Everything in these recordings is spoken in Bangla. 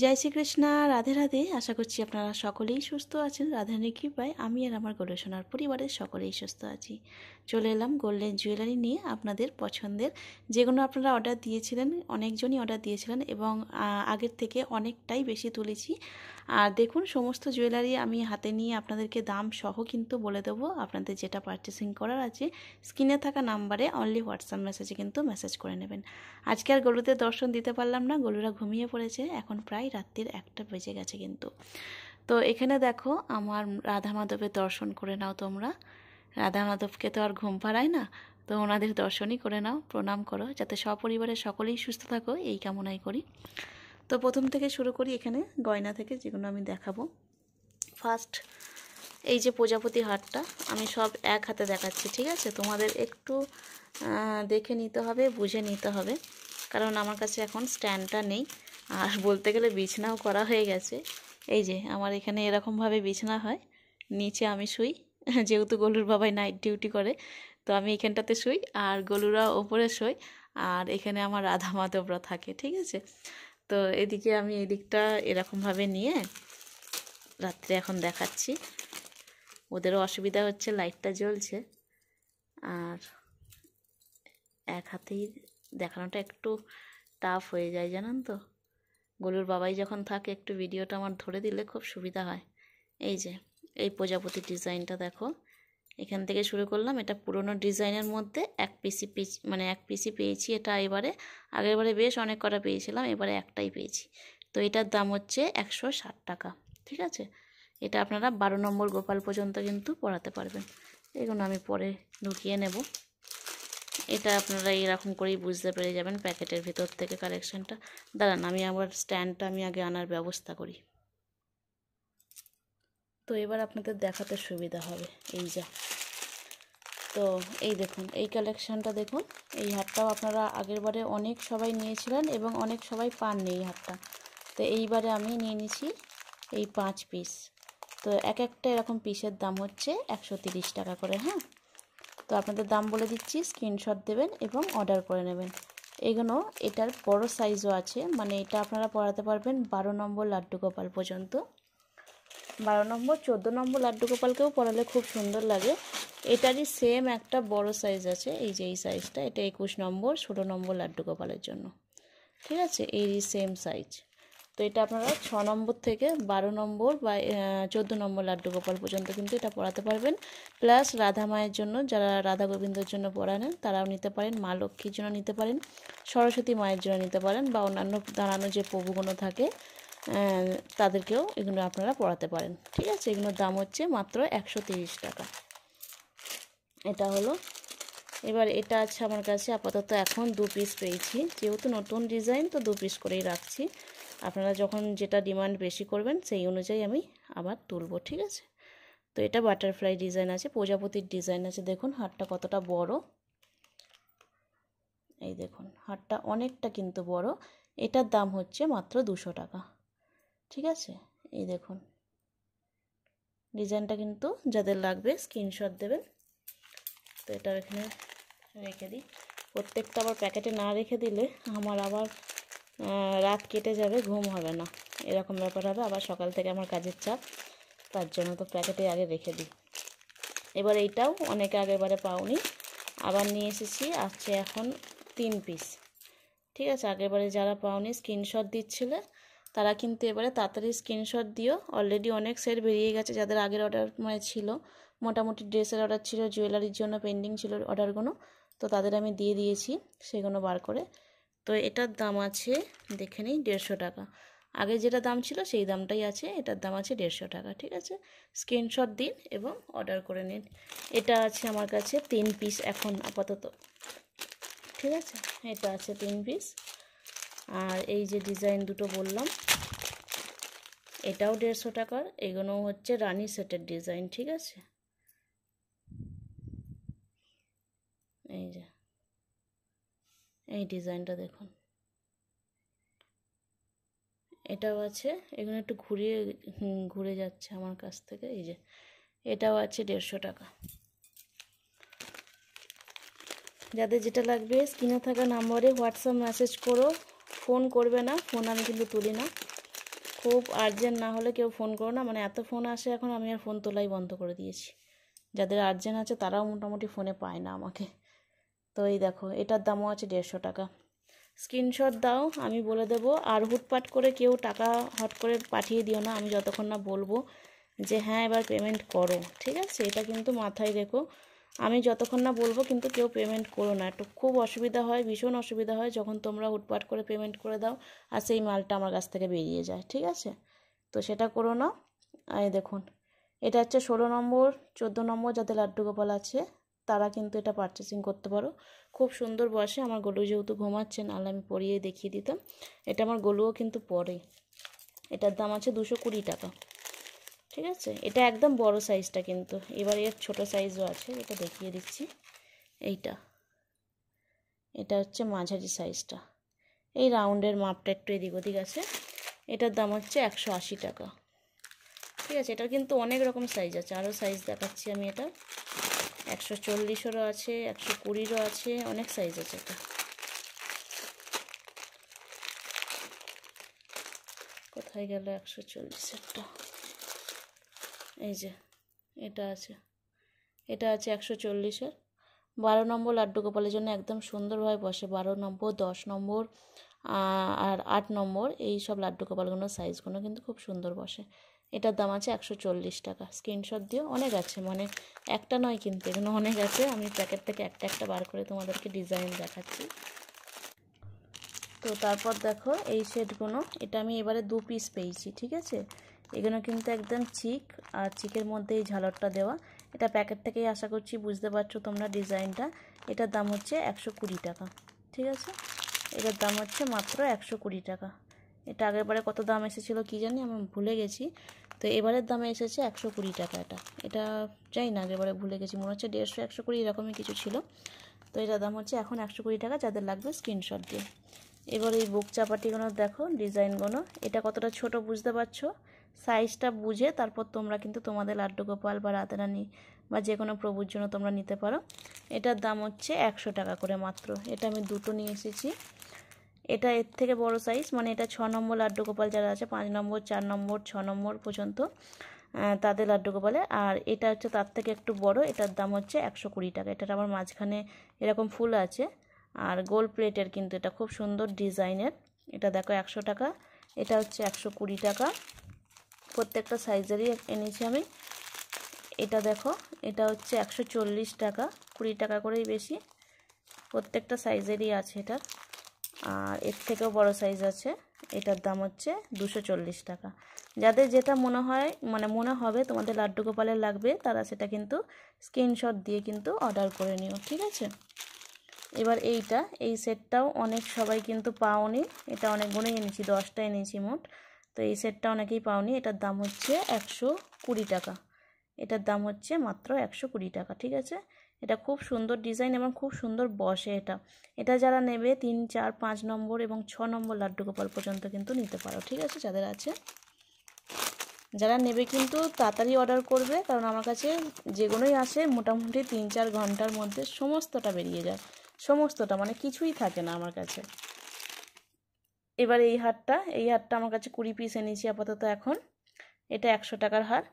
জয় শ্রীকৃষ্ণ রাধে রাধে আশা করছি আপনারা সকলেই সুস্থ আছেন রাধারানী কৃপায় আমি আর আমার গবেষণার পরিবারের সকলেই সুস্থ আছি চলে এলাম গোল্ডেন জুয়েলারি নিয়ে আপনাদের পছন্দের যেগুলো আপনারা অর্ডার দিয়েছিলেন অনেকজনই অর্ডার দিয়েছিলেন এবং আগের থেকে অনেকটাই বেশি তুলেছি আর দেখুন সমস্ত জুয়েলারি আমি হাতে নিয়ে আপনাদেরকে দাম সহ কিন্তু বলে দেবো আপনাদের যেটা পারচেসিং করার আছে স্ক্রিনে থাকা নাম্বারে অনলি হোয়াটসঅ্যাপ মেসেজে কিন্তু মেসেজ করে নেবেন আজকে আর গলুতে দর্শন দিতে পারলাম না গলুরা ঘুমিয়ে পড়েছে এখন প্রায় রাত্রির একটা বেজে গেছে কিন্তু তো এখানে দেখো আমার রাধা মাধবের দর্শন করে নাও তোমরা রাধা মাধবকে তো আর ঘুম পাড়ায় না তো ওনাদের দর্শনই করে নাও প্রণাম করো যাতে সপরিবারে সকলেই সুস্থ থাকো এই কামনাই করি তো প্রথম থেকে শুরু করি এখানে গয়না থেকে যেগুলো আমি দেখাবো ফার্স্ট এই যে প্রজাপতি হাটটা আমি সব এক হাতে দেখাচ্ছি ঠিক আছে তোমাদের একটু দেখে নিতে হবে বুঝে নিতে হবে কারণ আমার কাছে এখন স্ট্যান্ডটা নেই আর বলতে গেলে বিছনাও করা হয়ে গেছে এই যে আমার এখানে এরকমভাবে বিছনা হয় নিচে আমি শুই যেহেতু গলুর বাবাই নাইট ডিউটি করে তো আমি এখানটাতে শুই আর গলুরা ওপরে শুই আর এখানে আমার রাধা মাধবরা থাকে ঠিক আছে তো এদিকে আমি এদিকটা এরকমভাবে নিয়ে রাত্রে এখন দেখাচ্ছি ওদেরও অসুবিধা হচ্ছে লাইটটা জ্বলছে আর এক হাতেই দেখানোটা একটু টাফ হয়ে যায় জানেন তো গরুর বাবাই যখন থাকে একটু ভিডিওটা আমার ধরে দিলে খুব সুবিধা হয় এই যে এই প্রজাপতি ডিজাইনটা দেখো এখান থেকে শুরু করলাম এটা পুরনো ডিজাইনের মধ্যে এক পিসি পিস মানে এক পিসি পেয়েছি এটা এবারে আগেরবারে বেশ অনেক কটা পেয়েছিলাম এবারে একটাই পেয়েছি তো এটার দাম হচ্ছে একশো টাকা ঠিক আছে এটা আপনারা বারো নম্বর গোপাল পর্যন্ত কিন্তু পড়াতে পারবেন এগুলো আমি পরে ঢুকিয়ে নেব এটা আপনারা এরকম করেই বুঝতে পেরে যাবেন প্যাকেটের ভিতর থেকে কালেকশানটা দাঁড়ান আমি আবার স্ট্যান্ডটা আমি আগে আনার ব্যবস্থা করি তো এবার আপনাদের দেখাতে সুবিধা হবে এই যা তো এই দেখুন এই কালেকশানটা দেখুন এই হারটাও আপনারা আগেরবারে অনেক সবাই নিয়েছিলেন এবং অনেক সবাই পাননি এই হারটা তো এইবারে আমি নিয়ে নিয়েছি এই পাঁচ পিস তো এক একটা এরকম পিসের দাম হচ্ছে একশো টাকা করে হ্যাঁ তো আপনাদের দাম বলে দিচ্ছি স্ক্রিনশট দেবেন এবং অর্ডার করে নেবেন এগুলো এটার বড় সাইজও আছে মানে এটা আপনারা পড়াতে পারবেন বারো নম্বর লাড্ডু গোপাল পর্যন্ত বারো নম্বর চোদ্দো নম্বর লাড্ডু গোপালকেও পড়ালে খুব সুন্দর লাগে এটারই সেম একটা বড় সাইজ আছে এই যে এই সাইজটা এটা একুশ নম্বর ষোলো নম্বর লাড্ডু গোপালের জন্য ঠিক আছে এই সেম সাইজ তো এটা আপনারা ছ নম্বর থেকে বারো নম্বর বা চোদ্দো নম্বর লাড্ডু গোপাল পর্যন্ত কিন্তু এটা পড়াতে পারবেন প্লাস রাধা মায়ের জন্য যারা রাধা গোবিন্দর জন্য পড়ানেন তারাও নিতে পারেন মা লক্ষ্মীর জন্য নিতে পারেন সরস্বতী মায়ের জন্য নিতে পারেন বা অন্যান্য দাঁড়ানো যে প্রভুগুলো থাকে তাদেরকেও এগুলো আপনারা পড়াতে পারেন ঠিক আছে এগুলোর দাম হচ্ছে মাত্র একশো টাকা এটা হলো এবার এটা আছে আমার কাছে আপাতত এখন দু পিস পেয়েছি যেহেতু নতুন ডিজাইন তো দু পিস করেই রাখছি আপনারা যখন যেটা ডিমান্ড বেশি করবেন সেই অনুযায়ী আমি আবার তুলব ঠিক আছে তো এটা বাটারফ্লাই ডিজাইন আছে প্রজাপতির ডিজাইন আছে দেখুন হাটটা কতটা বড় এই দেখুন হাটটা অনেকটা কিন্তু বড় এটার দাম হচ্ছে মাত্র দুশো টাকা ঠিক আছে এই দেখুন ডিজাইনটা কিন্তু যাদের লাগবে স্ক্রিনশট দেবেন তো এটা এখানে রেখে দিই প্রত্যেকটা আবার প্যাকেটে না রেখে দিলে আমার আবার রাত কেটে যাবে ঘুম হবে না এরকম ব্যাপার হবে আবার সকাল থেকে আমার কাজের চাপ তার জন্য তো প্যাকেটে আগে রেখে দিই এবার এইটাও অনেকে আগেবারে পাওনি আবার নিয়ে এসেছি আছে এখন তিন পিস ঠিক আছে আগেরবারে যারা পাওনি স্ক্রিনশট দিচ্ছিলে তারা কিন্তু এবারে তাড়াতাড়ি স্ক্রিনশট দিও অলরেডি অনেক সেট বেরিয়ে গেছে যাদের আগের অর্ডার মানে ছিল মোটামুটি ড্রেসের অর্ডার ছিল জুয়েলারির জন্য পেন্ডিং ছিল অর্ডারগুলো তো তাদের আমি দিয়ে দিয়েছি সেগুলো বার করে তো এটার দাম আছে দেখে নিই দেড়শো টাকা আগে যেটা দাম ছিল সেই দামটাই আছে এটার দাম আছে দেড়শো টাকা ঠিক আছে স্ক্রিনশট দিন এবং অর্ডার করে নিন এটা আছে আমার কাছে তিন পিস এখন আপাতত ঠিক আছে এটা আছে তিন পিস আর এই যে ডিজাইন দুটো বললাম এটাও দেড়শো টাকার এগুলো হচ্ছে রানি সেটের ডিজাইন ঠিক আছে এই ডিজাইনটা দেখুন এটাও আছে এগুলো একটু ঘুরিয়ে ঘুরে যাচ্ছে আমার কাছ থেকে এই যে এটাও আছে দেড়শো টাকা যাদের যেটা লাগবে স্ক্রিনে থাকা নাম্বারে হোয়াটসঅ্যাপ মেসেজ করো ফোন করবে না ফোন আমি কিন্তু তুলি না খুব আর্জেন্ট না হলে কেউ ফোন করো না মানে এত ফোন আসে এখন আমি আর ফোন তোলাই বন্ধ করে দিয়েছি যাদের আর্জেন্ট আছে তারাও মোটামুটি ফোনে পায় না আমাকে তো এই দেখো এটার দামও আছে দেড়শো টাকা স্ক্রিনশট দাও আমি বলে দেবো আর হুটপাট করে কেউ টাকা হট করে পাঠিয়ে দিও না আমি যতক্ষণ না বলবো যে হ্যাঁ এবার পেমেন্ট করো ঠিক আছে এটা কিন্তু মাথায় রেখো আমি যতক্ষণ না বলবো কিন্তু কেউ পেমেন্ট করো না একটু খুব অসুবিধা হয় ভীষণ অসুবিধা হয় যখন তোমরা হুটপাট করে পেমেন্ট করে দাও আর সেই মালটা আমার কাছ থেকে বেরিয়ে যায় ঠিক আছে তো সেটা করো না এই দেখুন এটা হচ্ছে ষোলো নম্বর চোদ্দো নম্বর যাদের লাড্ডু গোপাল আছে তারা কিন্তু এটা পারচেসিং করতে পারো খুব সুন্দর বয়সে আমার গলু যেহেতু ঘুমাচ্ছে নাহলে আমি পরিয়ে দেখিয়ে দিতাম এটা আমার গলুও কিন্তু পরে এটার দাম আছে দুশো কুড়ি টাকা ঠিক আছে এটা একদম বড় সাইজটা কিন্তু এবার এর ছোট সাইজও আছে এটা দেখিয়ে দিচ্ছি এইটা এটা হচ্ছে মাঝারি সাইজটা এই রাউন্ডের মাপটা একটু এদিক ওদিক আছে এটার দাম হচ্ছে একশো আশি টাকা ঠিক আছে এটার কিন্তু অনেক রকম সাইজ আছে আরও সাইজ দেখাচ্ছি আমি এটা একশো চল্লিশেরও আছে একশো কুড়িরও আছে অনেক সাইজ আছে এটা কোথায় গেল একশো চল্লিশেরটা এই যে এটা আছে এটা আছে একশো চল্লিশের বারো নম্বর লাড্ডু গোপালের জন্য একদম সুন্দরভাবে বসে বারো নম্বর দশ নম্বর আর আট নম্বর এই সব লাড্ডু গোপালগুলোর সাইজগুলো কিন্তু খুব সুন্দর বসে এটার দাম আছে একশো চল্লিশ টাকা স্ক্রিনশট দিয়েও অনেক আছে মানে একটা নয় কিন্তু এখানে অনেক আছে আমি প্যাকেট থেকে একটা একটা বার করে তোমাদেরকে ডিজাইন দেখাচ্ছি তো তারপর দেখো এই সেটগুলো এটা আমি এবারে দু পিস পেয়েছি ঠিক আছে এগুলো কিন্তু একদম চিক আর চিকের মধ্যে এই ঝালরটা দেওয়া এটা প্যাকেট থেকেই আশা করছি বুঝতে পারছো তোমরা ডিজাইনটা এটার দাম হচ্ছে একশো কুড়ি টাকা ঠিক আছে এটার দাম হচ্ছে মাত্র একশো কুড়ি টাকা এটা আগেরবারে কত দাম এসেছিলো কী জানি আমি ভুলে গেছি তো এবারের দামে এসেছে একশো কুড়ি টাকা এটা এটা যাই না এবারে ভুলে গেছি মনে হচ্ছে দেড়শো একশো কুড়ি এরকমই কিছু ছিল তো এটার দাম হচ্ছে এখন একশো কুড়ি টাকা যাদের লাগবে স্ক্রিনশট দিয়ে এবার এই বুক চাপাটিগুলো দেখো ডিজাইনগুলো এটা কতটা ছোট বুঝতে পারছো সাইজটা বুঝে তারপর তোমরা কিন্তু তোমাদের লাড্ডু গোপাল বা রাতেরানি বা যে কোনো প্রভুর জন্য তোমরা নিতে পারো এটার দাম হচ্ছে একশো টাকা করে মাত্র এটা আমি দুটো নিয়ে এসেছি এটা এর থেকে বড় সাইজ মানে এটা ছ নম্বর লাড্ডু গোপাল যারা আছে পাঁচ নম্বর চার নম্বর ছ নম্বর পর্যন্ত তাদের লাড্ডু গোপালে আর এটা হচ্ছে তার থেকে একটু বড় এটার দাম হচ্ছে একশো কুড়ি টাকা এটার আমার মাঝখানে এরকম ফুল আছে আর গোল প্লেটের কিন্তু এটা খুব সুন্দর ডিজাইনের এটা দেখো একশো টাকা এটা হচ্ছে একশো কুড়ি টাকা প্রত্যেকটা সাইজেরই এনেছি আমি এটা দেখো এটা হচ্ছে একশো চল্লিশ টাকা কুড়ি টাকা করেই বেশি প্রত্যেকটা সাইজেরই আছে এটা আর এর থেকেও বড় সাইজ আছে এটার দাম হচ্ছে দুশো টাকা যাদের যেটা মনে হয় মানে মনে হবে তোমাদের লাড্ডু গোপালের লাগবে তারা সেটা কিন্তু স্ক্রিনশট দিয়ে কিন্তু অর্ডার করে নিও ঠিক আছে এবার এইটা এই সেটটাও অনেক সবাই কিন্তু পাওনি এটা অনেকগুলোই এনেছি দশটা এনেছি মোট তো এই সেটটা অনেকেই পাওনি এটার দাম হচ্ছে একশো কুড়ি টাকা এটার দাম হচ্ছে মাত্র একশো কুড়ি টাকা ঠিক আছে এটা খুব সুন্দর ডিজাইন এবং খুব সুন্দর বসে এটা এটা যারা নেবে তিন চার পাঁচ নম্বর এবং ছ নম্বর লাড্ডু গোপাল পর্যন্ত কিন্তু নিতে পারো ঠিক আছে যাদের আছে যারা নেবে কিন্তু তাড়াতাড়ি অর্ডার করবে কারণ আমার কাছে যেগুলোই আসে মোটামুটি তিন চার ঘন্টার মধ্যে সমস্তটা বেরিয়ে যায় সমস্তটা মানে কিছুই থাকে না আমার কাছে এবার এই হারটা এই হারটা আমার কাছে কুড়ি পিস এনেছি আপাতত এখন এটা একশো টাকার হার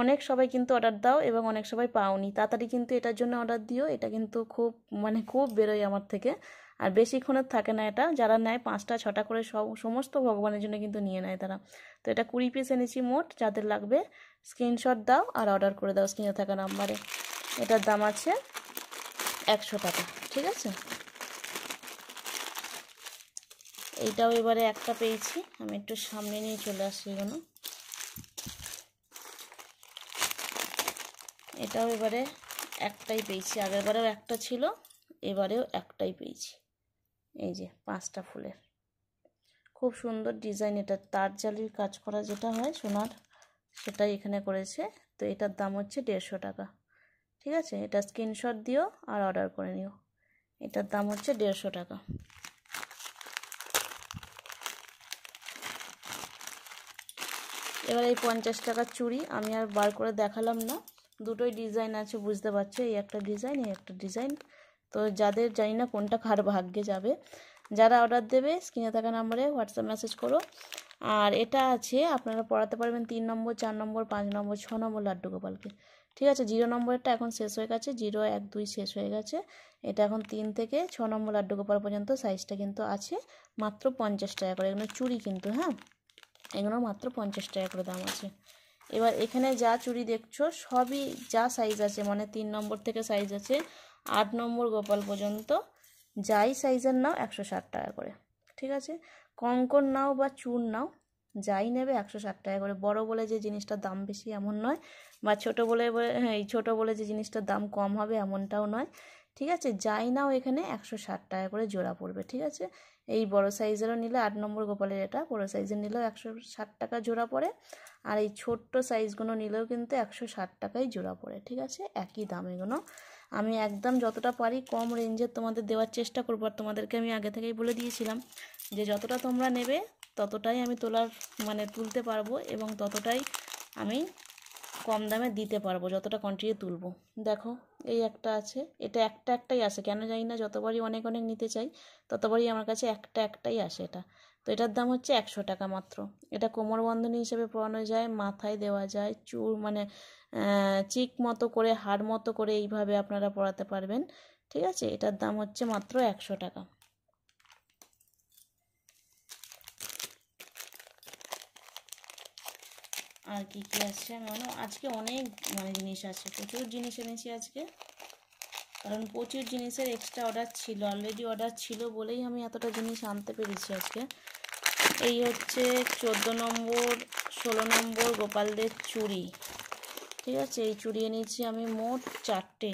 অনেক সবাই কিন্তু অর্ডার দাও এবং অনেক সবাই পাওনি তাড়াতাড়ি কিন্তু এটার জন্য অর্ডার দিও এটা কিন্তু খুব মানে খুব বেরোয় আমার থেকে আর বেশিক্ষণের থাকে না এটা যারা নেয় পাঁচটা ছটা করে সব সমস্ত ভগবানের জন্য কিন্তু নিয়ে নেয় তারা তো এটা কুড়ি পিস এনেছি মোট যাদের লাগবে স্ক্রিনশট দাও আর অর্ডার করে দাও স্ক্রিনে থাকা নাম্বারে এটার দাম আছে একশো টাকা ঠিক আছে এইটাও এবারে একটা পেয়েছি আমি একটু সামনে নিয়ে চলে আসি এগুলো এটাও এবারে একটাই পেয়েছি আগের বারেও একটা ছিল এবারেও একটাই পেয়েছি এই যে পাঁচটা ফুলের খুব সুন্দর ডিজাইন এটা তার জালির কাজ করা যেটা হয় সোনার সেটাই এখানে করেছে তো এটার দাম হচ্ছে দেড়শো টাকা ঠিক আছে এটা স্ক্রিনশট দিও আর অর্ডার করে নিও এটার দাম হচ্ছে দেড়শো টাকা এবার এই পঞ্চাশ টাকার চুড়ি আমি আর বার করে দেখালাম না দুটোই ডিজাইন আছে বুঝতে পারছো এই একটা ডিজাইন এই একটা ডিজাইন তো যাদের জানি না কোনটা খার ভাগ্যে যাবে যারা অর্ডার দেবে স্ক্রিনে থাকা নাম্বারে হোয়াটসঅ্যাপ মেসেজ করো আর এটা আছে আপনারা পড়াতে পারবেন তিন নম্বর চার নম্বর পাঁচ নম্বর ছ নম্বর লাড্ডু গোপালকে ঠিক আছে জিরো নম্বরটা এখন শেষ হয়ে গেছে জিরো এক দুই শেষ হয়ে গেছে এটা এখন তিন থেকে ছ নম্বর লাড্ডু গোপাল পর্যন্ত সাইজটা কিন্তু আছে মাত্র পঞ্চাশ টাকা করে এগুলো চুরি কিন্তু হ্যাঁ এগুলো মাত্র পঞ্চাশ টাকা করে দাম আছে এবার এখানে যা চুড়ি দেখছো সবই যা সাইজ আছে মানে তিন নম্বর থেকে সাইজ আছে আট নম্বর গোপাল পর্যন্ত যাই সাইজের নাও একশো ষাট টাকা করে ঠিক আছে কঙ্কন নাও বা চুন নাও যাই নেবে একশো ষাট টাকা করে বড় বলে যে জিনিসটার দাম বেশি এমন নয় বা ছোট বলে এই ছোট বলে যে জিনিসটার দাম কম হবে এমনটাও নয় ঠিক আছে যাই নাও এখানে একশো ষাট টাকা করে জোড়া পড়বে ঠিক আছে এই বড় সাইজেরও নিলে আট নম্বর গোপালের এটা বড় সাইজের নিলেও একশো ষাট টাকা জোড়া পড়ে আর এই ছোট্ট সাইজগুলো নিলেও কিন্তু একশো ষাট টাকাই জোড়া পড়ে ঠিক আছে একই দাম এগুলো আমি একদম যতটা পারি কম রেঞ্জের তোমাদের দেওয়ার চেষ্টা করবো আর তোমাদেরকে আমি আগে থেকেই বলে দিয়েছিলাম যে যতটা তোমরা নেবে ততটাই আমি তোলার মানে তুলতে পারবো এবং ততটাই আমি কম দামে দিতে পারবো যতটা কন্টিনিউ তুলবো দেখো এই একটা আছে এটা একটা একটাই আসে কেন জানি না যতবারই অনেক অনেক নিতে চাই ততবারই আমার কাছে একটা একটাই আসে এটা তো এটার দাম হচ্ছে একশো টাকা মাত্র এটা কোমর বন্ধনী হিসেবে পরানো যায় মাথায় দেওয়া যায় চুর মানে চিক মতো করে হাড় মতো করে এইভাবে আপনারা পরাতে পারবেন ঠিক আছে এটার দাম হচ্ছে মাত্র একশো টাকা আর কি কি আছে মানে আজকে অনেক মানে জিনিস আছে প্রচুর জিনিস এনেছি আজকে কারণ প্রচুর জিনিসের এক্সট্রা অর্ডার ছিল অলরেডি অর্ডার ছিল বলেই আমি এতটা জিনিস আনতে পেরেছি আজকে এই হচ্ছে চোদ্দো নম্বর ষোলো নম্বর গোপালদের চুড়ি ঠিক আছে এই চুড়ি এনেছি আমি মোট চারটে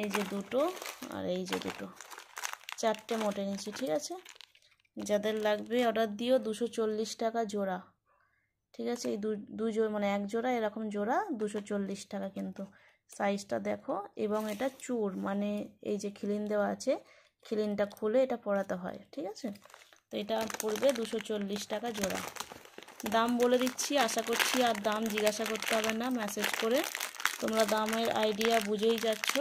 এই যে দুটো আর এই যে দুটো চারটে মোট এনেছি ঠিক আছে যাদের লাগবে অর্ডার দিও দুশো চল্লিশ টাকা জোড়া ঠিক আছে এই দু জোড়া মানে এক জোড়া এরকম জোড়া দুশো চল্লিশ টাকা কিন্তু সাইজটা দেখো এবং এটা চুর মানে এই যে খিলিন দেওয়া আছে খিলিনটা খুলে এটা পরাতে হয় ঠিক আছে তো এটা পড়বে দুশো টাকা জোড়া দাম বলে দিচ্ছি আশা করছি আর দাম জিজ্ঞাসা করতে হবে না মেসেজ করে তোমরা দামের আইডিয়া বুঝেই যাচ্ছ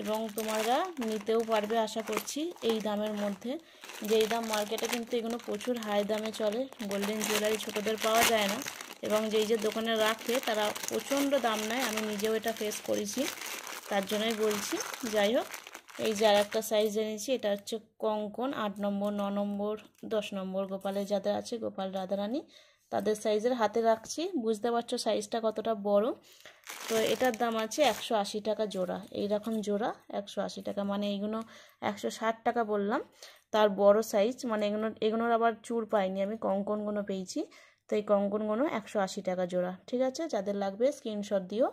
এবং তোমরা নিতেও পারবে আশা করছি এই দামের মধ্যে যেই দাম মার্কেটে কিন্তু এগুলো প্রচুর হাই দামে চলে গোল্ডেন জুয়েলারি ছোটোদের পাওয়া যায় না এবং যেই যে দোকানে রাখে তারা প্রচণ্ড দাম নেয় আমি নিজেও এটা ফেস করেছি তার জন্যই বলছি যাই হোক এই যে আর একটা সাইজ এনেছি এটা হচ্ছে কঙ্কন আট নম্বর ন নম্বর দশ নম্বর গোপালের যাদের আছে গোপাল রাধারানী তাদের সাইজের হাতে রাখছি বুঝতে পারছো সাইজটা কতটা বড় তো এটার দাম আছে একশো আশি টাকা জোড়া এইরকম জোড়া একশো আশি টাকা মানে এইগুলো একশো ষাট টাকা বললাম তার বড় সাইজ মানে এগুলো এগুলোর আবার চুর পাইনি আমি কঙ্কনগুলো পেয়েছি তো এই কঙ্কনগুলো একশো আশি টাকা জোড়া ঠিক আছে যাদের লাগবে স্ক্রিনশট দিও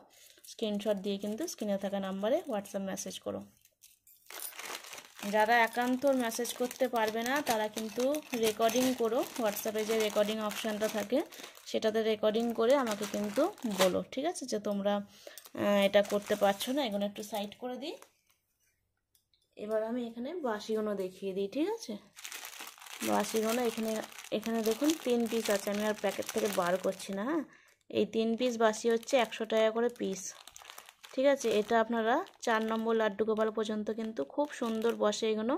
স্ক্রিনশট দিয়ে কিন্তু স্ক্রিনে থাকা নাম্বারে হোয়াটসঅ্যাপ মেসেজ করো যারা একান্তর মেসেজ করতে পারবে না তারা কিন্তু রেকর্ডিং করো হোয়াটসঅ্যাপে যে রেকর্ডিং অপশানটা থাকে সেটাতে রেকর্ডিং করে আমাকে কিন্তু বলো ঠিক আছে যে তোমরা এটা করতে পারছো না এগুলো একটু সাইড করে দিই এবার আমি এখানে বাসিগুনো দেখিয়ে দিই ঠিক আছে বাসিগুনো এখানে এখানে দেখুন তিন পিস আছে আমি আর প্যাকেট থেকে বার করছি না হ্যাঁ এই তিন পিস বাসি হচ্ছে একশো টাকা করে পিস ঠিক আছে এটা আপনারা চার নম্বর লাড্ডু গোপাল পর্যন্ত কিন্তু খুব সুন্দর বসে এগুলো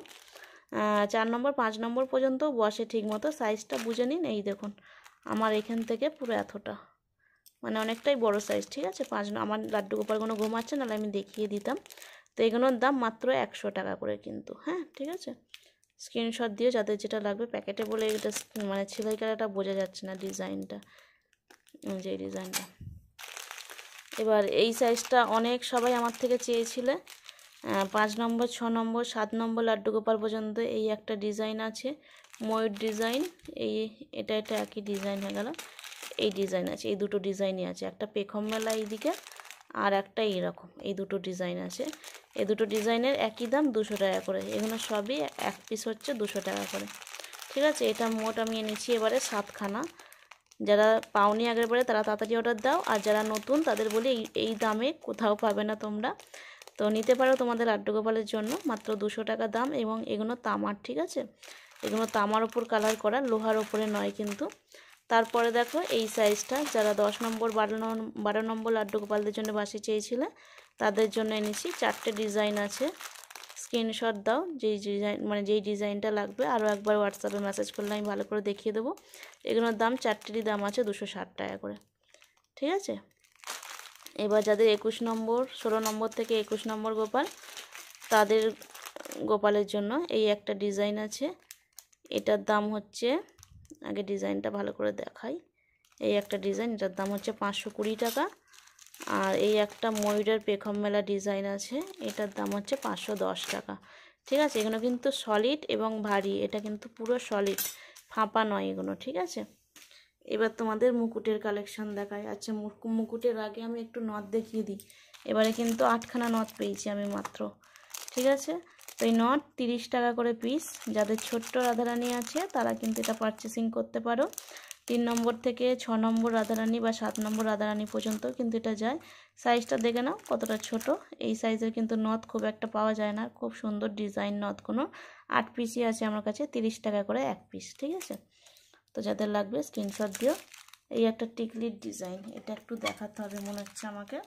চার নম্বর পাঁচ নম্বর পর্যন্ত বসে ঠিক মতো সাইজটা বুঝে নিন এই দেখুন আমার এখান থেকে পুরো এতটা মানে অনেকটাই বড় সাইজ ঠিক আছে পাঁচ আমার লাড্ডু গোপাল কোনো ঘুমাচ্ছে নাহলে আমি দেখিয়ে দিতাম তো এগুলোর দাম মাত্র একশো টাকা করে কিন্তু হ্যাঁ ঠিক আছে স্ক্রিনশট দিয়ে যাদের যেটা লাগবে প্যাকেটে বলে এটা মানে সেলাই কালাটা বোঝা যাচ্ছে না ডিজাইনটা যে ডিজাইনটা এবার এই সাইজটা অনেক সবাই আমার থেকে চেয়েছিলে পাঁচ নম্বর ছ নম্বর সাত নম্বর লাড্ডু গোপাল পর্যন্ত এই একটা ডিজাইন আছে ময়ূর ডিজাইন এই এটা এটা একই ডিজাইন হয়ে গেল এই ডিজাইন আছে এই দুটো ডিজাইনই আছে একটা পেখম মেলা এইদিকে আর একটা এইরকম এই দুটো ডিজাইন আছে এই দুটো ডিজাইনের একই দাম দুশো টাকা করে এগুলো সবই এক পিস হচ্ছে দুশো টাকা করে ঠিক আছে এটা মোট আমি এনেছি এবারে সাতখানা যারা পাওনি আগের বলে তারা তাড়াতাড়ি অর্ডার দাও আর যারা নতুন তাদের বলি এই এই দামে কোথাও পাবে না তোমরা তো নিতে পারো তোমাদের আড্ডগোপালের জন্য মাত্র দুশো টাকা দাম এবং এগুলো তামার ঠিক আছে এগুলো তামার ওপর কালার করা লোহার ওপরে নয় কিন্তু তারপরে দেখো এই সাইজটা যারা দশ নম্বর বারো নম্বর বারো নম্বর লাড্ডু গোপালদের জন্য বাসি চেয়েছিলে তাদের জন্য এনেছি চারটে ডিজাইন আছে স্ক্রিনশট দাও যেই ডিজাইন মানে যেই ডিজাইনটা লাগবে আরও একবার হোয়াটসঅ্যাপে মেসেজ করলে আমি ভালো করে দেখিয়ে দেবো এগুলোর দাম চারটেরই দাম আছে দুশো ষাট টাকা করে ঠিক আছে এবার যাদের একুশ নম্বর ষোলো নম্বর থেকে একুশ নম্বর গোপাল তাদের গোপালের জন্য এই একটা ডিজাইন আছে এটার দাম হচ্ছে আগে ডিজাইনটা ভালো করে দেখাই এই একটা ডিজাইন এটার দাম হচ্ছে পাঁচশো কুড়ি টাকা আর এই একটা ময়ূরের পেখম মেলা ডিজাইন আছে এটার দাম হচ্ছে পাঁচশো টাকা ঠিক আছে এগুলো কিন্তু সলিড এবং ভারী এটা কিন্তু পুরো সলিড ফাঁপা নয় এগুলো ঠিক আছে এবার তোমাদের মুকুটের কালেকশন দেখায় আচ্ছা মুকুটের আগে আমি একটু নথ দেখিয়ে দিই এবারে কিন্তু আটখানা নথ পেয়েছি আমি মাত্র ঠিক আছে তো এই নট তিরিশ টাকা করে পিস যাদের ছোট্ট রাধারানি আছে তারা কিন্তু এটা পারচেসিং করতে পারো তিন নম্বর থেকে ছ নম্বর রাধারানি বা সাত নম্বর রাধারানি পর্যন্ত কিন্তু এটা যায় সাইজটা দেখে নাও কতটা ছোট এই সাইজের কিন্তু নথ খুব একটা পাওয়া যায় না খুব সুন্দর ডিজাইন নথ কোনো আট পিসই আছে আমার কাছে তিরিশ টাকা করে এক পিস ঠিক আছে তো যাদের লাগবে স্ক্রিনশট দিও এই একটা টিকলির ডিজাইন এটা একটু দেখাতে হবে মনে হচ্ছে আমাকে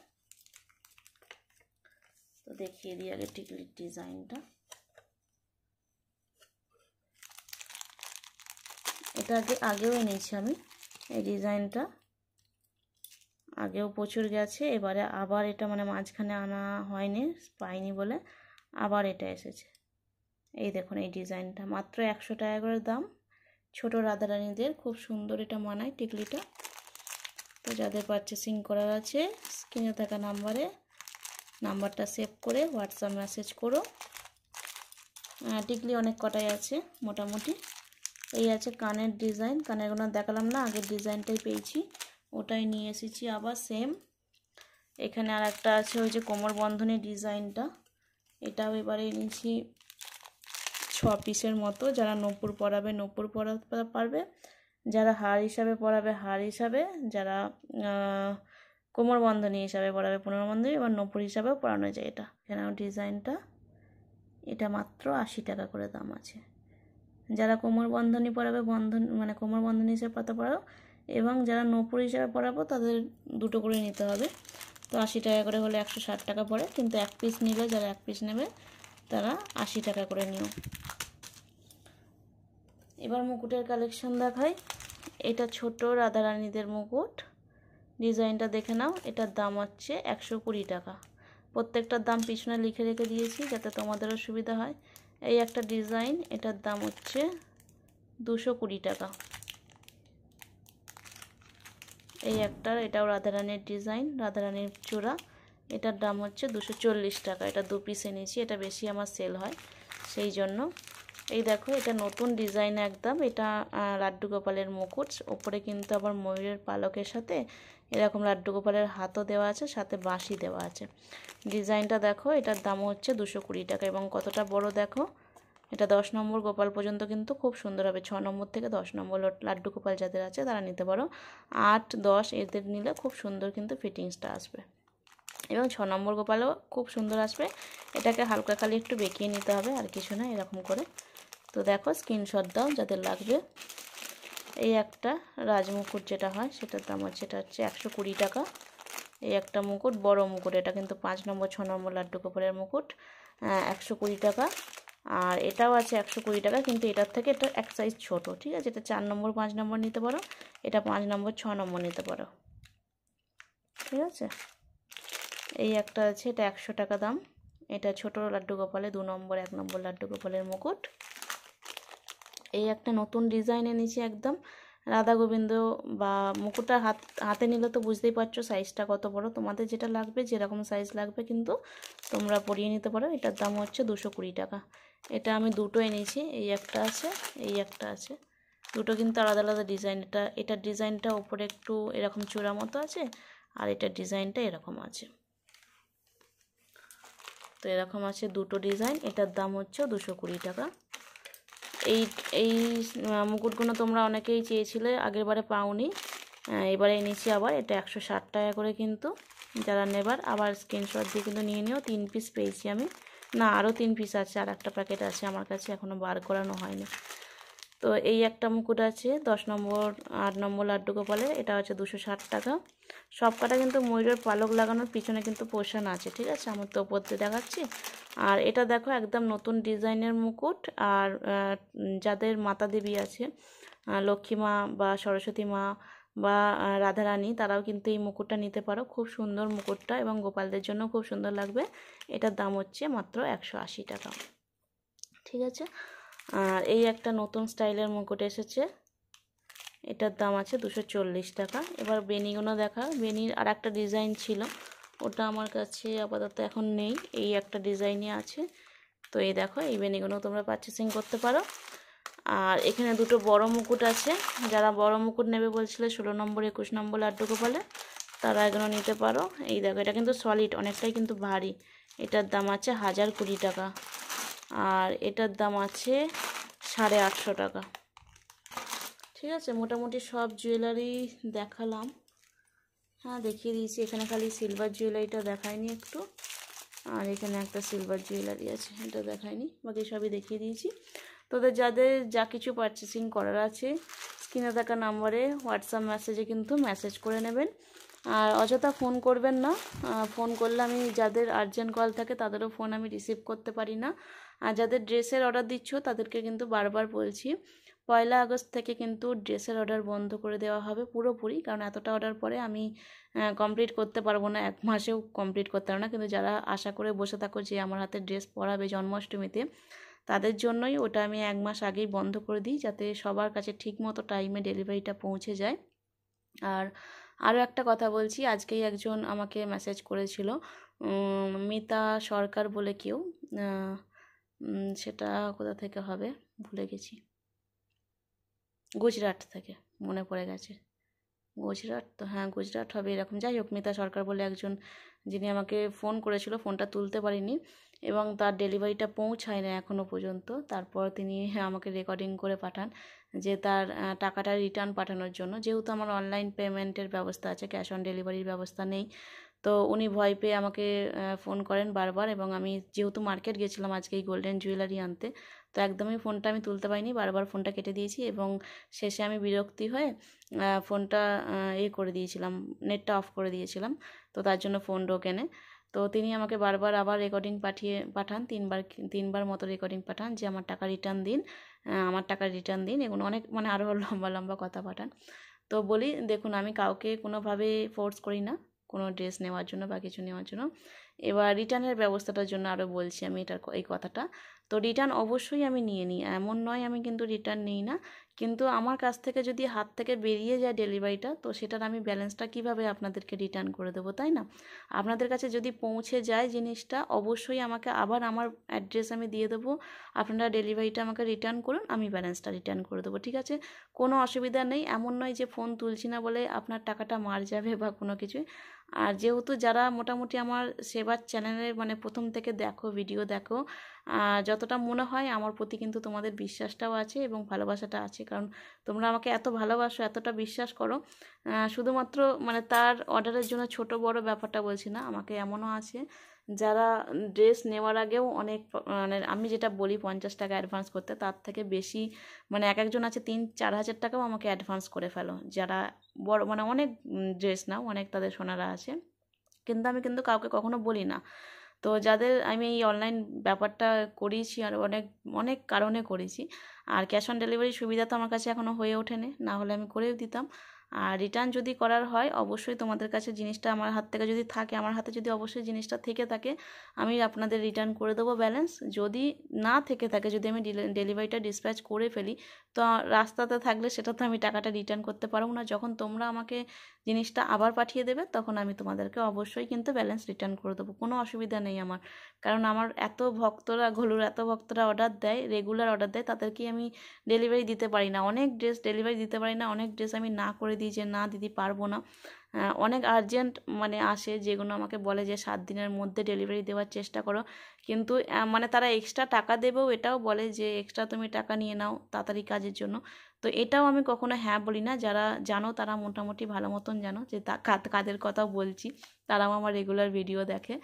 তো দেখিয়ে দিই আগে টিকলির ডিজাইনটা এটা আগে আগেও এনেছি আমি এই ডিজাইনটা আগেও প্রচুর গেছে এবারে আবার এটা মানে মাঝখানে আনা হয়নি পাইনি বলে আবার এটা এসেছে এই দেখুন এই ডিজাইনটা মাত্র একশো টাকা করে দাম ছোট রাধারানীদের খুব সুন্দর এটা মানায় টিকলিটা তো যাদের পারচেসিং করার আছে স্ক্রিনে থাকা নাম্বারে নাম্বারটা সেভ করে হোয়াটসঅ্যাপ মেসেজ করো টিকলি অনেক কটাই আছে মোটামুটি এই আছে কানের ডিজাইন কানেরগুলো দেখালাম না আগের ডিজাইনটাই পেয়েছি ওটাই নিয়ে এসেছি আবার সেম এখানে আর একটা আছে ওই যে কোমর বন্ধনের ডিজাইনটা এটাও এবারে এনেছি ছ পিসের মতো যারা নপুর পরাবে নপুর পরা পারবে যারা হার হিসাবে পরাবে হার হিসাবে যারা কোমর বন্ধনী হিসাবে পরাবে পনেরো বন্ধনী এবার নপুর হিসাবেও পরানো যায় এটা কেন ডিজাইনটা এটা মাত্র আশি টাকা করে দাম আছে যারা বন্ধনী পড়াবে বন্ধন মানে বন্ধনী হিসেবে পাতা পড়াও এবং যারা নপুর হিসাবে পড়াবো তাদের দুটো করে নিতে হবে তো আশি টাকা করে হলে একশো ষাট টাকা পড়ে কিন্তু এক পিস নিলে যারা এক পিস নেবে তারা আশি টাকা করে নিও এবার মুকুটের কালেকশন দেখাই এটা ছোট রাধারানীদের মুকুট ডিজাইনটা দেখে নাও এটার দাম হচ্ছে একশো কুড়ি টাকা প্রত্যেকটার দাম পিছনে লিখে রেখে দিয়েছি যাতে তোমাদেরও সুবিধা হয় এই একটা ডিজাইন এটার দাম হচ্ছে দুশো কুড়ি টাকা এই একটা এটাও রাধারানীর ডিজাইন রাধারানীর চূড়া এটার দাম হচ্ছে দুশো চল্লিশ টাকা এটা দু পিস এনেছি এটা বেশি আমার সেল হয় সেই জন্য এই দেখো এটা নতুন ডিজাইন একদম এটা লাড্ডু গোপালের মুকুট ওপরে কিন্তু আবার ময়ূরের পালকের সাথে এরকম লাড্ডু গোপালের হাতও দেওয়া আছে সাথে বাঁশি দেওয়া আছে ডিজাইনটা দেখো এটার দাম হচ্ছে দুশো কুড়ি টাকা এবং কতটা বড় দেখো এটা দশ নম্বর গোপাল পর্যন্ত কিন্তু খুব সুন্দর হবে ছ নম্বর থেকে দশ নম্বর লাড্ডু গোপাল যাদের আছে তারা নিতে পারো আট দশ এদের নিলে খুব সুন্দর কিন্তু ফিটিংসটা আসবে এবং ছ নম্বর গোপালও খুব সুন্দর আসবে এটাকে হালকা খালি একটু বেঁকিয়ে নিতে হবে আর কিছু না এরকম করে তো দেখো স্ক্রিনশট দাও যাদের লাগবে এই একটা রাজমুকুট যেটা হয় সেটার দাম আছে এটা হচ্ছে একশো কুড়ি টাকা এই একটা মুকুট বড় মুকুট এটা কিন্তু পাঁচ নম্বর ছ নম্বর লাড্ডু গোপালের মুকুট একশো কুড়ি টাকা আর এটাও আছে একশো কুড়ি টাকা কিন্তু এটার থেকে এটা এক সাইজ ছোটো ঠিক আছে এটা চার নম্বর পাঁচ নম্বর নিতে পারো এটা পাঁচ নম্বর ছ নম্বর নিতে পারো ঠিক আছে এই একটা আছে এটা একশো টাকা দাম এটা ছোটো লাড্ডু কপালে দু নম্বর এক নম্বর লাড্ডু কপালের মুকুট এই একটা নতুন ডিজাইন এনেছি একদম রাধা গোবিন্দ বা মুকুটার হাত হাতে নিলে তো বুঝতেই পারছো সাইজটা কত বড় তোমাদের যেটা লাগবে যেরকম সাইজ লাগবে কিন্তু তোমরা পরিয়ে নিতে পারো এটার দাম হচ্ছে দুশো কুড়ি টাকা এটা আমি দুটো এনেছি এই একটা আছে এই একটা আছে দুটো কিন্তু আলাদা আলাদা ডিজাইন এটা এটার ডিজাইনটা ওপরে একটু এরকম চূড়া মতো আছে আর এটার ডিজাইনটা এরকম আছে তো এরকম আছে দুটো ডিজাইন এটার দাম হচ্ছে দুশো কুড়ি টাকা এই এই মুকুটগুলো তোমরা অনেকেই চেয়েছিলে আগেরবারে পাওনি এবারে এনেছি আবার এটা একশো ষাট টাকা করে কিন্তু যারা নেবার আবার স্ক্রিনশট দিয়ে কিন্তু নিয়ে নিও তিন পিস পেয়েছি আমি না আরও তিন পিস আছে আর একটা প্যাকেট আছে আমার কাছে এখনও বার করানো হয়নি তো এই একটা মুকুট আছে দশ নম্বর আট নম্বর লাড্ডু গোপালের এটা হচ্ছে দুশো ষাট টাকা সব কটা কিন্তু ময়ূরের পালক লাগানোর পিছনে কিন্তু পোষণ আছে ঠিক আছে আমার তো ওপর দিয়ে দেখাচ্ছি আর এটা দেখো একদম নতুন ডিজাইনের মুকুট আর যাদের মাতা দেবী আছে লক্ষ্মী মা বা সরস্বতী মা বা রাধারানী তারাও কিন্তু এই মুকুটটা নিতে পারো খুব সুন্দর মুকুটটা এবং গোপালদের জন্য খুব সুন্দর লাগবে এটার দাম হচ্ছে মাত্র একশো টাকা ঠিক আছে আর এই একটা নতুন স্টাইলের মুকুট এসেছে এটার দাম আছে দুশো টাকা এবার বেনিগুলো দেখা বেনির আর একটা ডিজাইন ছিল ওটা আমার কাছে আপাতত এখন নেই এই একটা ডিজাইনই আছে তো এই দেখো এই বেনিগুলো তোমরা পারচেসিং করতে পারো আর এখানে দুটো বড় মুকুট আছে যারা বড় মুকুট নেবে বলছিলে ষোলো নম্বর একুশ নম্বর লাড্ডু গোপালে তারা এগুলো নিতে পারো এই দেখো এটা কিন্তু সলিড অনেকটাই কিন্তু ভারী এটার দাম আছে হাজার কুড়ি টাকা আর এটার দাম আছে সাড়ে আটশো টাকা ঠিক আছে মোটামুটি সব জুয়েলারি দেখালাম হ্যাঁ দেখিয়ে দিয়েছি এখানে খালি সিলভার জুয়েলারিটা দেখায়নি একটু আর এখানে একটা সিলভার জুয়েলারি আছে এটা দেখায়নি বাকি সবই দেখিয়ে দিয়েছি তোদের যাদের যা কিছু পারচেসিং করার আছে স্ক্রিনে থাকা নাম্বারে হোয়াটসঅ্যাপ মেসেজে কিন্তু মেসেজ করে নেবেন আর অযথা ফোন করবেন না ফোন করলে আমি যাদের আর্জেন্ট কল থাকে তাদেরও ফোন আমি রিসিভ করতে পারি না আর যাদের ড্রেসের অর্ডার দিচ্ছ তাদেরকে কিন্তু বারবার বলছি পয়লা আগস্ট থেকে কিন্তু ড্রেসের অর্ডার বন্ধ করে দেওয়া হবে পুরোপুরি কারণ এতটা অর্ডার পরে আমি কমপ্লিট করতে পারবো না এক মাসেও কমপ্লিট করতে পারবো না কিন্তু যারা আশা করে বসে থাকো যে আমার হাতে ড্রেস পরাবে জন্মাষ্টমীতে তাদের জন্যই ওটা আমি এক মাস আগেই বন্ধ করে দিই যাতে সবার কাছে ঠিকমতো টাইমে ডেলিভারিটা পৌঁছে যায় আর আরও একটা কথা বলছি আজকেই একজন আমাকে মেসেজ করেছিল মিতা সরকার বলে কেউ সেটা কোথা থেকে হবে ভুলে গেছি গুজরাট থেকে মনে পড়ে গেছে গুজরাট তো হ্যাঁ গুজরাট হবে এরকম যাই হোক মিতা সরকার বলে একজন যিনি আমাকে ফোন করেছিল ফোনটা তুলতে পারিনি এবং তার ডেলিভারিটা পৌঁছায় না এখনও পর্যন্ত তারপর তিনি আমাকে রেকর্ডিং করে পাঠান যে তার টাকাটা রিটার্ন পাঠানোর জন্য যেহেতু আমার অনলাইন পেমেন্টের ব্যবস্থা আছে ক্যাশ অন ডেলিভারির ব্যবস্থা নেই তো উনি ভয় পেয়ে আমাকে ফোন করেন বারবার এবং আমি যেহেতু মার্কেট গেছিলাম আজকে এই গোল্ডেন জুয়েলারি আনতে তো একদমই ফোনটা আমি তুলতে পারিনি বারবার ফোনটা কেটে দিয়েছি এবং শেষে আমি বিরক্তি হয়ে ফোনটা এ করে দিয়েছিলাম নেটটা অফ করে দিয়েছিলাম তো তার জন্য ফোন ডোকেনে তো তিনি আমাকে বারবার আবার রেকর্ডিং পাঠিয়ে পাঠান তিনবার তিনবার মতো রেকর্ডিং পাঠান যে আমার টাকা রিটার্ন দিন আমার টাকা রিটার্ন দিন এগুলো অনেক মানে আরও লম্বা লম্বা কথা পাঠান তো বলি দেখুন আমি কাউকে কোনোভাবে ফোর্স করি না কোনো ড্রেস নেওয়ার জন্য বা কিছু নেওয়ার জন্য এবার রিটার্নের ব্যবস্থাটার জন্য আরও বলছি আমি এটার এই কথাটা তো রিটার্ন অবশ্যই আমি নিয়ে নিই এমন নয় আমি কিন্তু রিটার্ন নিই না কিন্তু আমার কাছ থেকে যদি হাত থেকে বেরিয়ে যায় ডেলিভারিটা তো সেটার আমি ব্যালেন্সটা কিভাবে আপনাদেরকে রিটার্ন করে দেবো তাই না আপনাদের কাছে যদি পৌঁছে যায় জিনিসটা অবশ্যই আমাকে আবার আমার অ্যাড্রেস আমি দিয়ে দেবো আপনারা ডেলিভারিটা আমাকে রিটার্ন করুন আমি ব্যালেন্সটা রিটার্ন করে দেবো ঠিক আছে কোনো অসুবিধা নেই এমন নয় যে ফোন তুলছি না বলে আপনার টাকাটা মার যাবে বা কোনো কিছুই আর যেহেতু যারা মোটামুটি আমার সেবার চ্যানেলে মানে প্রথম থেকে দেখো ভিডিও দেখো যতটা মনে হয় আমার প্রতি কিন্তু তোমাদের বিশ্বাসটাও আছে এবং ভালোবাসাটা আছে কারণ তোমরা আমাকে এত ভালোবাসো এতটা বিশ্বাস করো শুধুমাত্র মানে তার অর্ডারের জন্য ছোট বড় ব্যাপারটা বলছি না আমাকে এমনও আছে যারা ড্রেস নেওয়ার আগেও অনেক মানে আমি যেটা বলি পঞ্চাশ টাকা অ্যাডভান্স করতে তার থেকে বেশি মানে এক একজন আছে তিন চার হাজার টাকাও আমাকে অ্যাডভান্স করে ফেলো যারা বড় মানে অনেক ড্রেস নাও অনেক তাদের সোনারা আছে কিন্তু আমি কিন্তু কাউকে কখনো বলি না তো যাদের আমি এই অনলাইন ব্যাপারটা করেছি আর অনেক অনেক কারণে করেছি আর ক্যাশ অন ডেলিভারি সুবিধা তো আমার কাছে এখনও হয়ে ওঠেনি না হলে আমি করেও দিতাম আর রিটার্ন যদি করার হয় অবশ্যই তোমাদের কাছে জিনিসটা আমার হাত থেকে যদি থাকে আমার হাতে যদি অবশ্যই জিনিসটা থেকে থাকে আমি আপনাদের রিটার্ন করে দেবো ব্যালেন্স যদি না থেকে থাকে যদি আমি ডেলিভারিটা ডিসপ্যাচ করে ফেলি তো রাস্তাতে থাকলে সেটা তো আমি টাকাটা রিটার্ন করতে পারবো না যখন তোমরা আমাকে জিনিসটা আবার পাঠিয়ে দেবে তখন আমি তোমাদেরকে অবশ্যই কিন্তু ব্যালেন্স রিটার্ন করে দেবো কোনো অসুবিধা নেই আমার কারণ আমার এত ভক্তরা ঘলুর এত ভক্তরা অর্ডার দেয় রেগুলার অর্ডার দেয় তাদেরকে আমি ডেলিভারি দিতে পারি না অনেক ড্রেস ডেলিভারি দিতে পারি না অনেক ড্রেস আমি না করে দিই যে না দিদি পারবো না অনেক আর্জেন্ট মানে আসে যেগুলো আমাকে বলে যে সাত দিনের মধ্যে ডেলিভারি দেওয়ার চেষ্টা করো কিন্তু মানে তারা এক্সট্রা টাকা দেবেও এটাও বলে যে এক্সট্রা তুমি টাকা নিয়ে নাও তাড়াতাড়ি কাজের জন্য তো এটাও আমি কখনো হ্যাঁ বলি না যারা জানো তারা মোটামুটি ভালো মতন জানো যে কাদের কথা বলছি তারাও আমার রেগুলার ভিডিও দেখে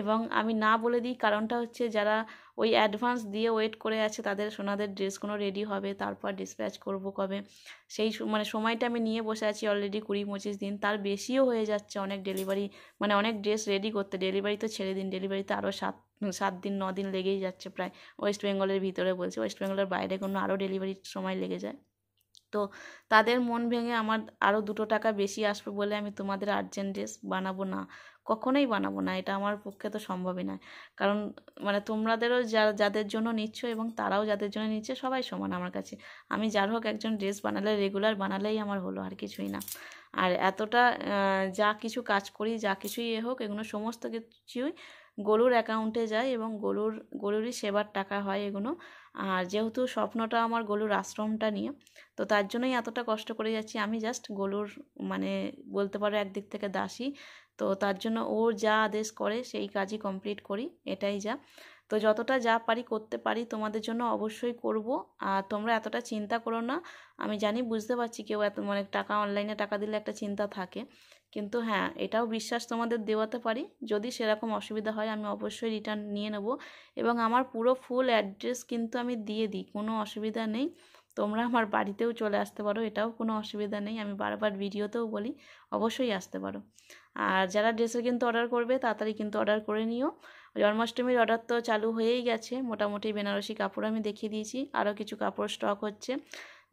এবং আমি না বলে দিই কারণটা হচ্ছে যারা ওই অ্যাডভান্স দিয়ে ওয়েট করে আছে তাদের সোনাদের ড্রেসগুলো রেডি হবে তারপর ডিসপ্যাচ করব কবে সেই মানে সময়টা আমি নিয়ে বসে আছি অলরেডি কুড়ি পঁচিশ দিন তার বেশিও হয়ে যাচ্ছে অনেক ডেলিভারি মানে অনেক ড্রেস রেডি করতে ডেলিভারি তো ছেড়ে দিন ডেলিভারিতে আরও সাত সাত দিন ন দিন লেগেই যাচ্ছে প্রায় ওয়েস্ট বেঙ্গলের ভিতরে বলছি ওয়েস্ট বেঙ্গলের বাইরে কোনো আরও ডেলিভারির সময় লেগে যায় তো তাদের মন ভেঙে আমার আরও দুটো টাকা বেশি আসবে বলে আমি তোমাদের আর্জেন্ট ড্রেস বানাবো না কখনোই বানাবো না এটা আমার পক্ষে তো সম্ভবই নয় কারণ মানে তোমরাদেরও যা যাদের জন্য নিচ্ছ এবং তারাও যাদের জন্য নিচ্ছে সবাই সমান আমার কাছে আমি যার হোক একজন ড্রেস বানালে রেগুলার বানালেই আমার হলো আর কিছুই না আর এতটা যা কিছু কাজ করি যা কিছুই এ হোক এগুলো সমস্ত কিছুই গরুর অ্যাকাউন্টে যায় এবং গরুর গরুরই সেবার টাকা হয় এগুলো আর যেহেতু স্বপ্নটা আমার গরুর আশ্রমটা নিয়ে তো তার জন্যই এতটা কষ্ট করে যাচ্ছি আমি জাস্ট গরুর মানে বলতে পারো একদিক থেকে দাসী তো তার জন্য ওর যা আদেশ করে সেই কাজই কমপ্লিট করি এটাই যা তো যতটা যা পারি করতে পারি তোমাদের জন্য অবশ্যই করব আর তোমরা এতটা চিন্তা করো না আমি জানি বুঝতে পারছি কেউ এত মানে টাকা অনলাইনে টাকা দিলে একটা চিন্তা থাকে কিন্তু হ্যাঁ এটাও বিশ্বাস তোমাদের দেওয়াতে পারি যদি সেরকম অসুবিধা হয় আমি অবশ্যই রিটার্ন নিয়ে নেব এবং আমার পুরো ফুল অ্যাড্রেস কিন্তু আমি দিয়ে দিই কোনো অসুবিধা নেই তোমরা আমার বাড়িতেও চলে আসতে পারো এটাও কোনো অসুবিধা নেই আমি বারবার ভিডিওতেও বলি অবশ্যই আসতে পারো আর যারা ড্রেসের কিন্তু অর্ডার করবে তাড়াতাড়ি কিন্তু অর্ডার করে নিও জন্মাষ্টমীর অর্ডার তো চালু হয়েই গেছে মোটামুটি বেনারসি কাপড় আমি দেখিয়ে দিয়েছি আরও কিছু কাপড় স্টক হচ্ছে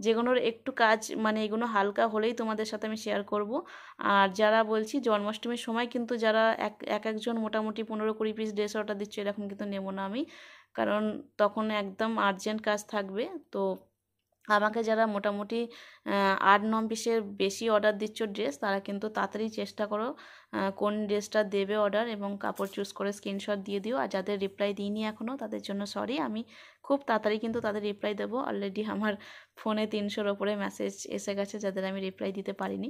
যেগুলোর একটু কাজ মানে এগুলো হালকা হলেই তোমাদের সাথে আমি শেয়ার করব আর যারা বলছি জন্মাষ্টমীর সময় কিন্তু যারা এক এক একজন মোটামুটি পনেরো কুড়ি পিস ড্রেস অর্ডার দিচ্ছে এরকম কিন্তু নেব না আমি কারণ তখন একদম আর্জেন্ট কাজ থাকবে তো আমাকে যারা মোটামুটি আট ন পিসের বেশি অর্ডার দিচ্ছ ড্রেস তারা কিন্তু তাড়াতাড়ি চেষ্টা করো কোন ড্রেসটা দেবে অর্ডার এবং কাপড় চুজ করে স্ক্রিনশট দিয়ে দিও আর যাদের রিপ্লাই দিইনি এখনও তাদের জন্য সরি আমি খুব তাড়াতাড়ি কিন্তু তাদের রিপ্লাই দেবো অলরেডি আমার ফোনে তিনশোর ওপরে মেসেজ এসে গেছে যাদের আমি রিপ্লাই দিতে পারিনি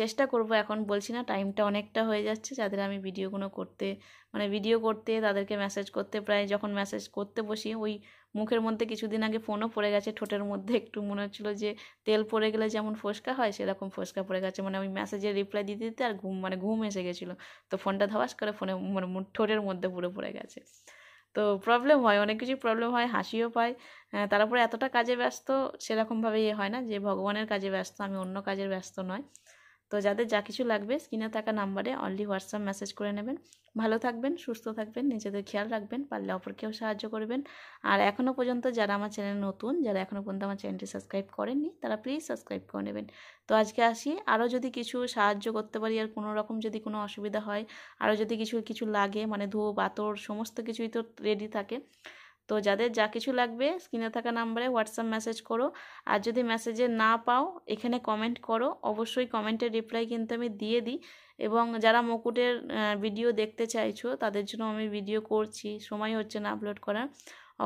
চেষ্টা করব এখন বলছি না টাইমটা অনেকটা হয়ে যাচ্ছে যাদের আমি ভিডিওগুলো করতে মানে ভিডিও করতে তাদেরকে মেসেজ করতে প্রায় যখন মেসেজ করতে বসি ওই মুখের মধ্যে কিছুদিন আগে ফোনও পড়ে গেছে ঠোঁটের মধ্যে একটু মনে হচ্ছিলো যে তেল পড়ে গেলে যেমন ফোসকা হয় সেরকম ফোসকা পড়ে গেছে মানে আমি মেসেজের রিপ্লাই দিতে দিতে আর ঘুম মানে ঘুম এসে গেছিলো তো ফোনটা ধবাস করে ফোনে মানে ঠোঁটের মধ্যে পুরো পড়ে গেছে তো প্রবলেম হয় অনেক কিছুই প্রবলেম হয় হাসিও পায় তারপরে এতটা কাজে ব্যস্ত সেরকমভাবে ইয়ে হয় না যে ভগবানের কাজে ব্যস্ত আমি অন্য কাজের ব্যস্ত নয় তো যাদের যা কিছু লাগবে স্ক্রিনে থাকা নাম্বারে অনলি হোয়াটসঅ্যাপ মেসেজ করে নেবেন ভালো থাকবেন সুস্থ থাকবেন নিজেদের খেয়াল রাখবেন পারলে অপরকেও সাহায্য করবেন আর এখনও পর্যন্ত যারা আমার চ্যানেল নতুন যারা এখনও পর্যন্ত আমার চ্যানেলটি সাবস্ক্রাইব করেননি তারা প্লিজ সাবস্ক্রাইব করে নেবেন তো আজকে আসি আরও যদি কিছু সাহায্য করতে পারি আর কোনো রকম যদি কোনো অসুবিধা হয় আরও যদি কিছু কিছু লাগে মানে ধূপ আতর সমস্ত কিছুই তো রেডি থাকে তো যাদের যা কিছু লাগবে স্ক্রিনে থাকা নাম্বারে হোয়াটসঅ্যাপ মেসেজ করো আর যদি মেসেজে না পাও এখানে কমেন্ট করো অবশ্যই কমেন্টের রিপ্লাই কিন্তু আমি দিয়ে দিই এবং যারা মুকুটের ভিডিও দেখতে চাইছো তাদের জন্য আমি ভিডিও করছি সময় হচ্ছে না আপলোড করার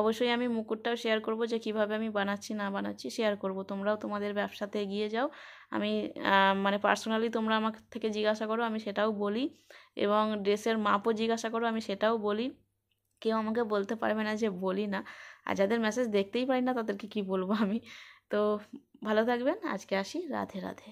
অবশ্যই আমি মুকুটটাও শেয়ার করব যে কিভাবে আমি বানাচ্ছি না বানাচ্ছি শেয়ার করব তোমরাও তোমাদের ব্যবসাতে এগিয়ে যাও আমি মানে পার্সোনালি তোমরা আমার থেকে জিজ্ঞাসা করো আমি সেটাও বলি এবং ড্রেসের মাপও জিজ্ঞাসা করো আমি সেটাও বলি কেউ আমাকে বলতে পারবে না যে বলি না আর যাদের মেসেজ দেখতেই পারি না তাদেরকে কি বলবো আমি তো ভালো থাকবেন আজকে আসি রাধে রাধে